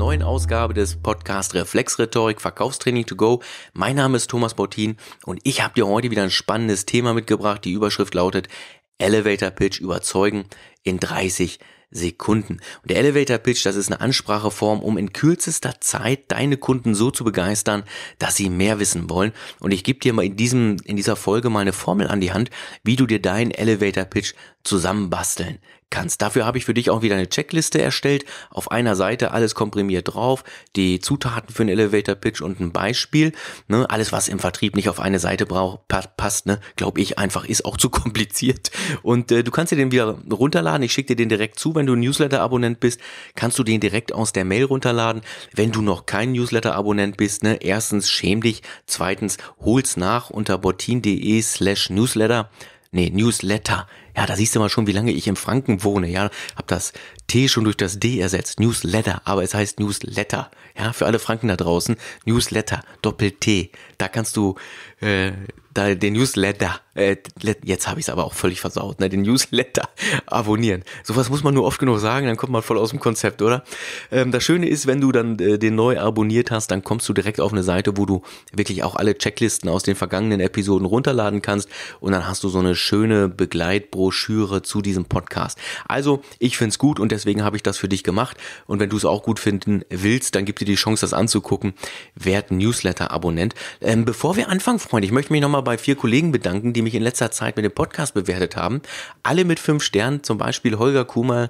neuen Ausgabe des Podcast Reflexrhetorik Verkaufstraining to go. Mein Name ist Thomas Bautin und ich habe dir heute wieder ein spannendes Thema mitgebracht. Die Überschrift lautet Elevator Pitch überzeugen in 30 Sekunden. Und der Elevator Pitch, das ist eine Anspracheform, um in kürzester Zeit deine Kunden so zu begeistern, dass sie mehr wissen wollen. Und ich gebe dir mal in diesem, in dieser Folge mal eine Formel an die Hand, wie du dir deinen Elevator Pitch zusammenbasteln kannst. Dafür habe ich für dich auch wieder eine Checkliste erstellt. Auf einer Seite alles komprimiert drauf, die Zutaten für einen Elevator Pitch und ein Beispiel. Ne, alles, was im Vertrieb nicht auf eine Seite braucht, passt, ne, glaube ich einfach, ist auch zu kompliziert. Und äh, du kannst dir den wieder runterladen. Ich schicke dir den direkt zu, wenn du ein Newsletter-Abonnent bist, kannst du den direkt aus der Mail runterladen. Wenn du noch kein Newsletter-Abonnent bist, ne, erstens schäm dich, zweitens hol's nach unter botin.de slash newsletter. Nee, Newsletter. Ja, da siehst du mal schon, wie lange ich im Franken wohne. Ja, hab das T schon durch das D ersetzt. Newsletter, aber es heißt Newsletter. Ja, für alle Franken da draußen. Newsletter, Doppel-T. Da kannst du äh, da den Newsletter, äh, jetzt habe ich es aber auch völlig versaut, ne? den Newsletter abonnieren. Sowas muss man nur oft genug sagen, dann kommt man voll aus dem Konzept, oder? Ähm, das Schöne ist, wenn du dann äh, den neu abonniert hast, dann kommst du direkt auf eine Seite, wo du wirklich auch alle Checklisten aus den vergangenen Episoden runterladen kannst und dann hast du so eine schöne Begleitbroschüre zu diesem Podcast. Also, ich finde es gut und deswegen deswegen habe ich das für dich gemacht. Und wenn du es auch gut finden willst, dann gib dir die Chance, das anzugucken. Werd Newsletter-Abonnent. Ähm, bevor wir anfangen, Freunde, ich möchte mich nochmal bei vier Kollegen bedanken, die mich in letzter Zeit mit dem Podcast bewertet haben. Alle mit fünf Sternen, zum Beispiel Holger Kuhlmann,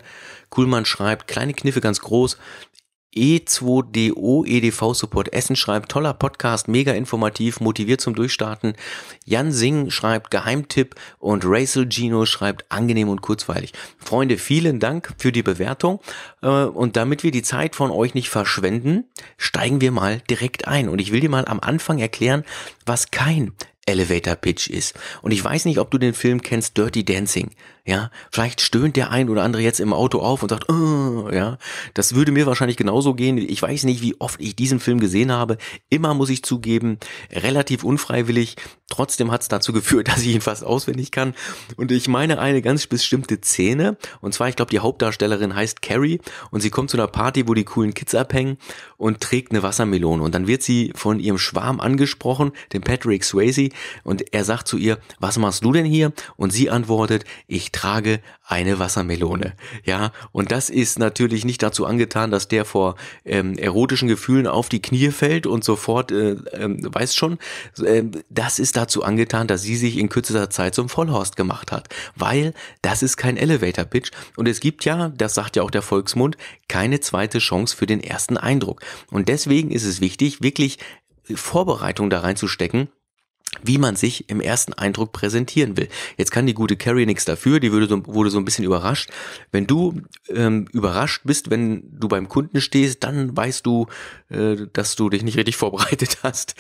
Kuhlmann schreibt, kleine Kniffe ganz groß. E2DO EDV Support Essen schreibt, toller Podcast, mega informativ, motiviert zum Durchstarten. Jan Singh schreibt Geheimtipp und Rachel Gino schreibt angenehm und kurzweilig. Freunde, vielen Dank für die Bewertung. Äh, und damit wir die Zeit von euch nicht verschwenden, steigen wir mal direkt ein. Und ich will dir mal am Anfang erklären, was kein Elevator Pitch ist. Und ich weiß nicht, ob du den Film kennst, Dirty Dancing. Ja, vielleicht stöhnt der ein oder andere jetzt im Auto auf und sagt, oh, ja, das würde mir wahrscheinlich genauso gehen. Ich weiß nicht, wie oft ich diesen Film gesehen habe. Immer muss ich zugeben, relativ unfreiwillig. Trotzdem hat es dazu geführt, dass ich ihn fast auswendig kann. Und ich meine eine ganz bestimmte Szene. Und zwar, ich glaube, die Hauptdarstellerin heißt Carrie und sie kommt zu einer Party, wo die coolen Kids abhängen und trägt eine Wassermelone. Und dann wird sie von ihrem Schwarm angesprochen, dem Patrick Swayze, und er sagt zu ihr, was machst du denn hier? Und sie antwortet, ich ich trage eine Wassermelone. Ja, und das ist natürlich nicht dazu angetan, dass der vor ähm, erotischen Gefühlen auf die Knie fällt und sofort, äh, äh, weiß schon, äh, das ist dazu angetan, dass sie sich in kürzester Zeit zum Vollhorst gemacht hat. Weil das ist kein Elevator Pitch und es gibt ja, das sagt ja auch der Volksmund, keine zweite Chance für den ersten Eindruck. Und deswegen ist es wichtig, wirklich Vorbereitung da reinzustecken wie man sich im ersten Eindruck präsentieren will. Jetzt kann die gute Carrie nichts dafür, die würde so, wurde so ein bisschen überrascht. Wenn du ähm, überrascht bist, wenn du beim Kunden stehst, dann weißt du, äh, dass du dich nicht richtig vorbereitet hast.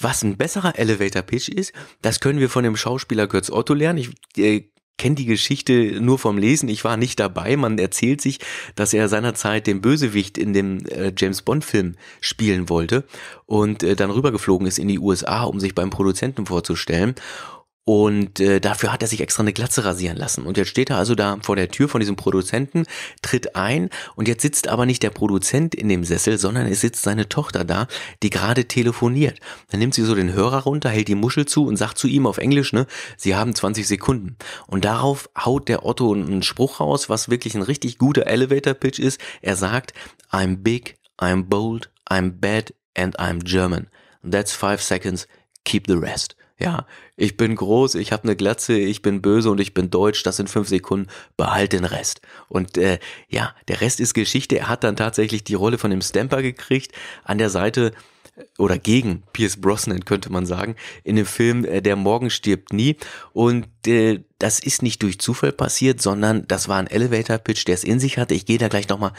Was ein besserer Elevator Pitch ist, das können wir von dem Schauspieler Götz Otto lernen. Ich äh, kenne die Geschichte nur vom Lesen, ich war nicht dabei. Man erzählt sich, dass er seinerzeit den Bösewicht in dem äh, James Bond-Film spielen wollte und äh, dann rübergeflogen ist in die USA, um sich beim Produzenten vorzustellen. Und äh, dafür hat er sich extra eine Glatze rasieren lassen. Und jetzt steht er also da vor der Tür von diesem Produzenten, tritt ein und jetzt sitzt aber nicht der Produzent in dem Sessel, sondern es sitzt seine Tochter da, die gerade telefoniert. Dann nimmt sie so den Hörer runter, hält die Muschel zu und sagt zu ihm auf Englisch, ne, sie haben 20 Sekunden. Und darauf haut der Otto einen Spruch raus, was wirklich ein richtig guter Elevator-Pitch ist. Er sagt, I'm big, I'm bold, I'm bad and I'm German. That's five seconds, keep the rest. Ja, ich bin groß, ich habe eine Glatze, ich bin böse und ich bin deutsch. Das sind fünf Sekunden. Behalt den Rest. Und äh, ja, der Rest ist Geschichte. Er hat dann tatsächlich die Rolle von dem Stamper gekriegt. An der Seite oder gegen Pierce Brosnan, könnte man sagen, in dem Film äh, Der Morgen stirbt nie. Und äh, das ist nicht durch Zufall passiert, sondern das war ein Elevator-Pitch, der es in sich hatte. Ich gehe da gleich nochmal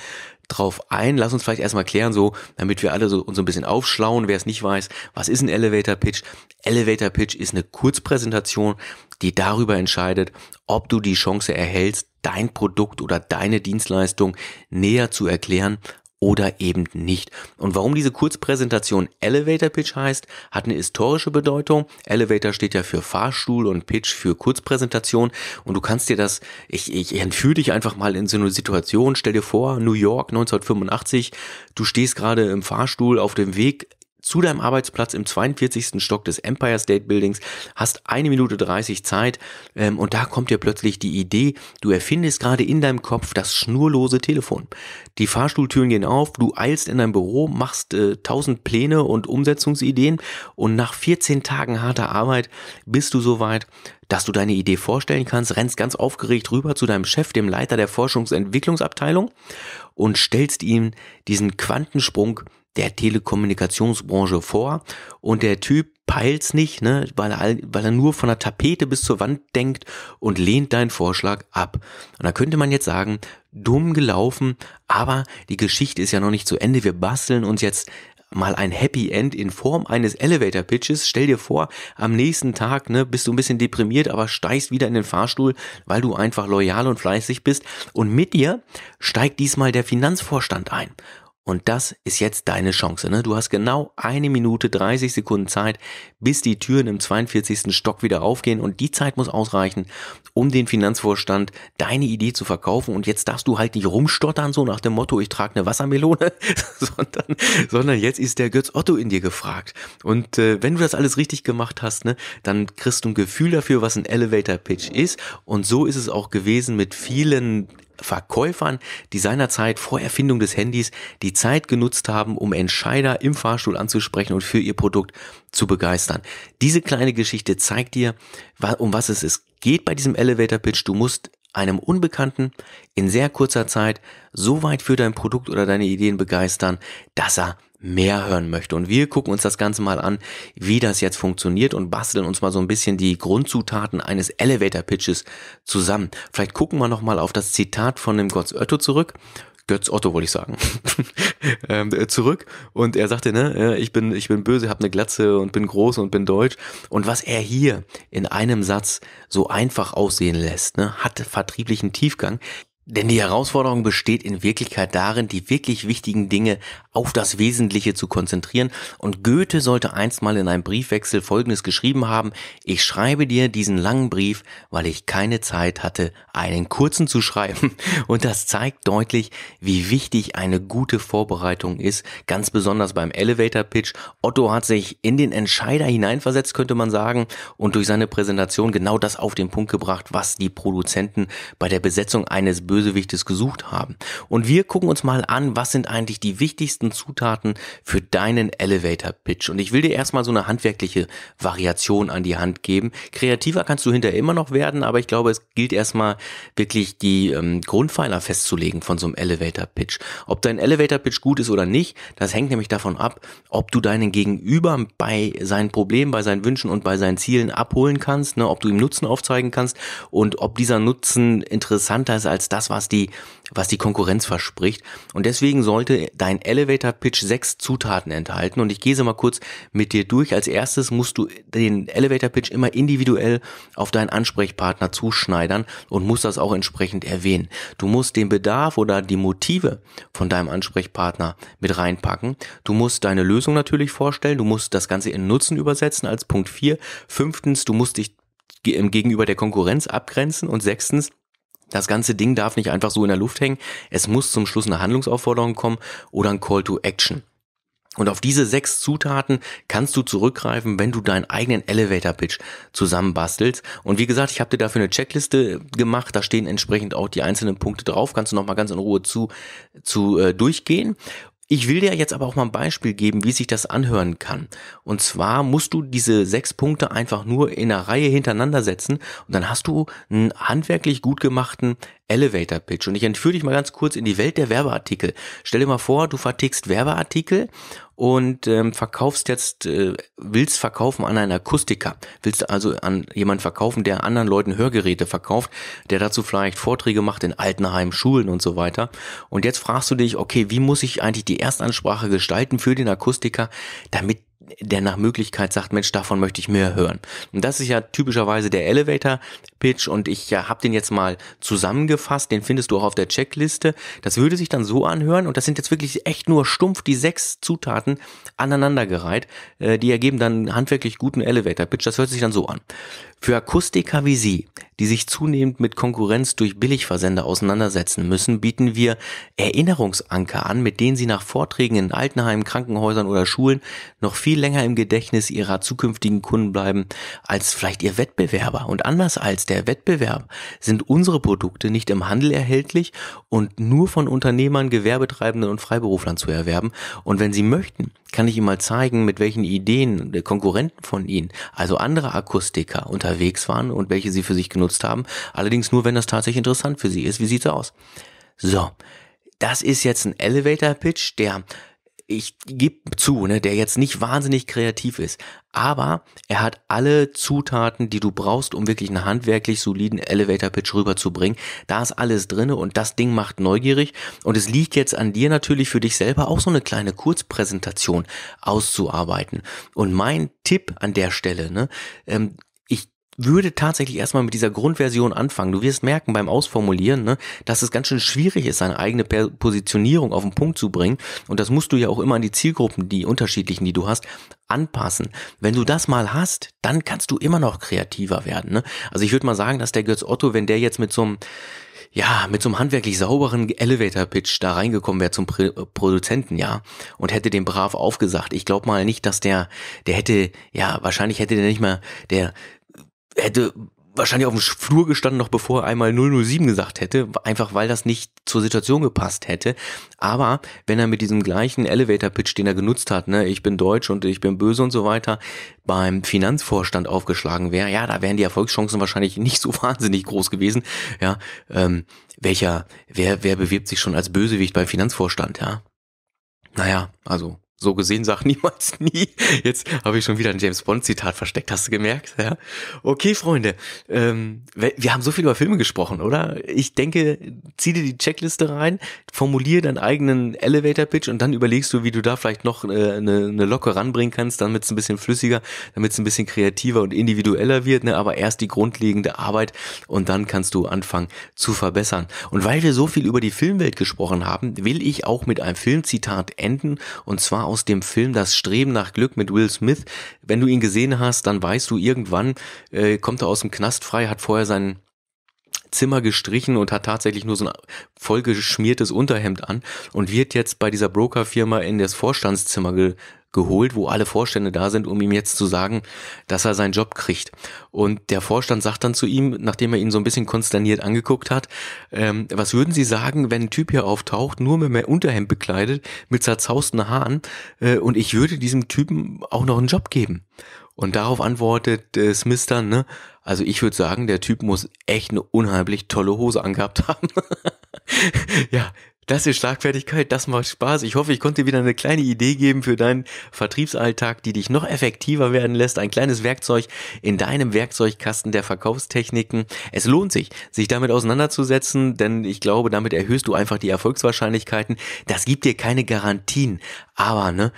drauf ein. Lass uns vielleicht erstmal klären, so, damit wir alle so, uns so ein bisschen aufschlauen, wer es nicht weiß. Was ist ein Elevator-Pitch? Elevator-Pitch ist eine Kurzpräsentation, die darüber entscheidet, ob du die Chance erhältst, dein Produkt oder deine Dienstleistung näher zu erklären, oder eben nicht. Und warum diese Kurzpräsentation Elevator Pitch heißt, hat eine historische Bedeutung. Elevator steht ja für Fahrstuhl und Pitch für Kurzpräsentation. Und du kannst dir das, ich, ich entführe dich einfach mal in so eine Situation. Stell dir vor, New York 1985, du stehst gerade im Fahrstuhl auf dem Weg zu deinem Arbeitsplatz im 42. Stock des Empire State Buildings, hast eine Minute 30 Zeit ähm, und da kommt dir plötzlich die Idee, du erfindest gerade in deinem Kopf das schnurlose Telefon. Die Fahrstuhltüren gehen auf, du eilst in dein Büro, machst äh, tausend Pläne und Umsetzungsideen und nach 14 Tagen harter Arbeit bist du soweit, dass du deine Idee vorstellen kannst, rennst ganz aufgeregt rüber zu deinem Chef, dem Leiter der Forschungsentwicklungsabteilung und stellst ihm diesen Quantensprung der Telekommunikationsbranche vor und der Typ peilt's nicht, ne, weil er, weil er nur von der Tapete bis zur Wand denkt und lehnt deinen Vorschlag ab. Und da könnte man jetzt sagen, dumm gelaufen, aber die Geschichte ist ja noch nicht zu Ende. Wir basteln uns jetzt mal ein Happy End in Form eines Elevator Pitches. Stell dir vor, am nächsten Tag ne, bist du ein bisschen deprimiert, aber steigst wieder in den Fahrstuhl, weil du einfach loyal und fleißig bist. Und mit dir steigt diesmal der Finanzvorstand ein. Und das ist jetzt deine Chance. Ne? Du hast genau eine Minute 30 Sekunden Zeit, bis die Türen im 42. Stock wieder aufgehen. Und die Zeit muss ausreichen, um den Finanzvorstand deine Idee zu verkaufen. Und jetzt darfst du halt nicht rumstottern, so nach dem Motto, ich trage eine Wassermelone, sondern, sondern jetzt ist der Götz Otto in dir gefragt. Und äh, wenn du das alles richtig gemacht hast, ne, dann kriegst du ein Gefühl dafür, was ein Elevator Pitch ist. Und so ist es auch gewesen mit vielen Verkäufern, die seinerzeit vor Erfindung des Handys die Zeit genutzt haben, um Entscheider im Fahrstuhl anzusprechen und für ihr Produkt zu begeistern. Diese kleine Geschichte zeigt dir, um was es ist. geht bei diesem Elevator Pitch. Du musst einem Unbekannten in sehr kurzer Zeit so weit für dein Produkt oder deine Ideen begeistern, dass er mehr hören möchte. Und wir gucken uns das Ganze mal an, wie das jetzt funktioniert und basteln uns mal so ein bisschen die Grundzutaten eines Elevator Pitches zusammen. Vielleicht gucken wir nochmal auf das Zitat von dem Götz Otto zurück. Götz Otto wollte ich sagen, ähm, äh, zurück und er sagte, ne, äh, ich bin, ich bin böse, hab eine Glatze und bin groß und bin deutsch. Und was er hier in einem Satz so einfach aussehen lässt, ne, hat vertrieblichen Tiefgang. Denn die Herausforderung besteht in Wirklichkeit darin, die wirklich wichtigen Dinge auf das Wesentliche zu konzentrieren. Und Goethe sollte einst mal in einem Briefwechsel Folgendes geschrieben haben, ich schreibe dir diesen langen Brief, weil ich keine Zeit hatte, einen kurzen zu schreiben. Und das zeigt deutlich, wie wichtig eine gute Vorbereitung ist, ganz besonders beim Elevator Pitch. Otto hat sich in den Entscheider hineinversetzt, könnte man sagen, und durch seine Präsentation genau das auf den Punkt gebracht, was die Produzenten bei der Besetzung eines Bösewichtes gesucht haben. Und wir gucken uns mal an, was sind eigentlich die wichtigsten Zutaten für deinen Elevator Pitch. Und ich will dir erstmal so eine handwerkliche Variation an die Hand geben. Kreativer kannst du hinterher immer noch werden, aber ich glaube, es gilt erstmal wirklich die ähm, Grundpfeiler festzulegen von so einem Elevator Pitch. Ob dein Elevator Pitch gut ist oder nicht, das hängt nämlich davon ab, ob du deinen Gegenüber bei seinen Problemen, bei seinen Wünschen und bei seinen Zielen abholen kannst, ne, ob du ihm Nutzen aufzeigen kannst und ob dieser Nutzen interessanter ist als das, das, was die, was die Konkurrenz verspricht. Und deswegen sollte dein Elevator Pitch sechs Zutaten enthalten. Und ich gehe sie mal kurz mit dir durch. Als erstes musst du den Elevator Pitch immer individuell auf deinen Ansprechpartner zuschneidern und musst das auch entsprechend erwähnen. Du musst den Bedarf oder die Motive von deinem Ansprechpartner mit reinpacken. Du musst deine Lösung natürlich vorstellen. Du musst das Ganze in Nutzen übersetzen als Punkt vier. Fünftens, du musst dich gegenüber der Konkurrenz abgrenzen und sechstens, das ganze Ding darf nicht einfach so in der Luft hängen. Es muss zum Schluss eine Handlungsaufforderung kommen oder ein Call to Action. Und auf diese sechs Zutaten kannst du zurückgreifen, wenn du deinen eigenen Elevator Pitch zusammenbastelst. Und wie gesagt, ich habe dir dafür eine Checkliste gemacht. Da stehen entsprechend auch die einzelnen Punkte drauf. Kannst du nochmal ganz in Ruhe zu, zu äh, durchgehen. Ich will dir jetzt aber auch mal ein Beispiel geben, wie sich das anhören kann. Und zwar musst du diese sechs Punkte einfach nur in einer Reihe hintereinander setzen und dann hast du einen handwerklich gut gemachten Elevator Pitch. Und ich entführe dich mal ganz kurz in die Welt der Werbeartikel. Stell dir mal vor, du vertickst Werbeartikel und ähm, verkaufst jetzt, äh, willst verkaufen an einen Akustiker. Willst also an jemanden verkaufen, der anderen Leuten Hörgeräte verkauft, der dazu vielleicht Vorträge macht in Altenheim, Schulen und so weiter. Und jetzt fragst du dich, okay, wie muss ich eigentlich die Erstansprache gestalten für den Akustiker, damit der nach Möglichkeit sagt, Mensch, davon möchte ich mehr hören. Und das ist ja typischerweise der Elevator-Pitch und ich ja, äh, habe den jetzt mal zusammengefasst, den findest du auch auf der Checkliste. Das würde sich dann so anhören und das sind jetzt wirklich echt nur stumpf die sechs Zutaten aneinandergereiht, äh, die ergeben dann handwerklich guten Elevator-Pitch. Das hört sich dann so an. Für Akustiker wie Sie, die sich zunehmend mit Konkurrenz durch Billigversender auseinandersetzen müssen, bieten wir Erinnerungsanker an, mit denen Sie nach Vorträgen in Altenheimen, Krankenhäusern oder Schulen noch viel viel länger im Gedächtnis ihrer zukünftigen Kunden bleiben als vielleicht ihr Wettbewerber. Und anders als der Wettbewerb sind unsere Produkte nicht im Handel erhältlich und nur von Unternehmern, Gewerbetreibenden und Freiberuflern zu erwerben. Und wenn Sie möchten, kann ich Ihnen mal zeigen, mit welchen Ideen der Konkurrenten von Ihnen, also andere Akustiker, unterwegs waren und welche Sie für sich genutzt haben. Allerdings nur, wenn das tatsächlich interessant für Sie ist. Wie sieht's aus? So. Das ist jetzt ein Elevator Pitch, der ich gebe zu, ne, der jetzt nicht wahnsinnig kreativ ist, aber er hat alle Zutaten, die du brauchst, um wirklich einen handwerklich soliden Elevator Pitch rüberzubringen. Da ist alles drinne und das Ding macht neugierig und es liegt jetzt an dir natürlich für dich selber auch so eine kleine Kurzpräsentation auszuarbeiten. Und mein Tipp an der Stelle, ne, ähm, würde tatsächlich erstmal mit dieser Grundversion anfangen. Du wirst merken beim Ausformulieren, ne, dass es ganz schön schwierig ist, seine eigene Positionierung auf den Punkt zu bringen. Und das musst du ja auch immer an die Zielgruppen, die unterschiedlichen, die du hast, anpassen. Wenn du das mal hast, dann kannst du immer noch kreativer werden. Ne? Also ich würde mal sagen, dass der Götz Otto, wenn der jetzt mit so einem ja, mit so einem handwerklich sauberen Elevator-Pitch da reingekommen wäre zum Pr Produzenten, ja, und hätte den brav aufgesagt. Ich glaube mal nicht, dass der, der hätte, ja, wahrscheinlich hätte der nicht mal, der, hätte wahrscheinlich auf dem Flur gestanden, noch bevor er einmal 007 gesagt hätte, einfach weil das nicht zur Situation gepasst hätte. Aber wenn er mit diesem gleichen Elevator-Pitch, den er genutzt hat, ne, ich bin deutsch und ich bin böse und so weiter, beim Finanzvorstand aufgeschlagen wäre, ja, da wären die Erfolgschancen wahrscheinlich nicht so wahnsinnig groß gewesen. Ja, ähm, welcher, wer, wer bewirbt sich schon als Bösewicht beim Finanzvorstand, ja? Naja, also so gesehen sag niemals nie. Jetzt habe ich schon wieder ein James Bond Zitat versteckt, hast du gemerkt? Ja. Okay, Freunde, ähm, wir haben so viel über Filme gesprochen, oder? Ich denke, zieh dir die Checkliste rein, formulier deinen eigenen Elevator Pitch und dann überlegst du, wie du da vielleicht noch äh, eine, eine Locke ranbringen kannst, damit es ein bisschen flüssiger, damit es ein bisschen kreativer und individueller wird. Ne? Aber erst die grundlegende Arbeit und dann kannst du anfangen zu verbessern. Und weil wir so viel über die Filmwelt gesprochen haben, will ich auch mit einem Filmzitat enden und zwar war aus dem Film Das Streben nach Glück mit Will Smith. Wenn du ihn gesehen hast, dann weißt du, irgendwann äh, kommt er aus dem Knast frei, hat vorher seinen Zimmer gestrichen und hat tatsächlich nur so ein vollgeschmiertes Unterhemd an und wird jetzt bei dieser Brokerfirma in das Vorstandszimmer geholt, wo alle Vorstände da sind, um ihm jetzt zu sagen, dass er seinen Job kriegt. Und der Vorstand sagt dann zu ihm, nachdem er ihn so ein bisschen konsterniert angeguckt hat, ähm, was würden Sie sagen, wenn ein Typ hier auftaucht, nur mit mehr Unterhemd bekleidet, mit zerzausten Haaren äh, und ich würde diesem Typen auch noch einen Job geben? Und darauf antwortet äh, Smith dann, ne? Also ich würde sagen, der Typ muss echt eine unheimlich tolle Hose angehabt haben. ja, das ist Schlagfertigkeit, das macht Spaß. Ich hoffe, ich konnte dir wieder eine kleine Idee geben für deinen Vertriebsalltag, die dich noch effektiver werden lässt. Ein kleines Werkzeug in deinem Werkzeugkasten der Verkaufstechniken. Es lohnt sich, sich damit auseinanderzusetzen, denn ich glaube, damit erhöhst du einfach die Erfolgswahrscheinlichkeiten. Das gibt dir keine Garantien, aber ne,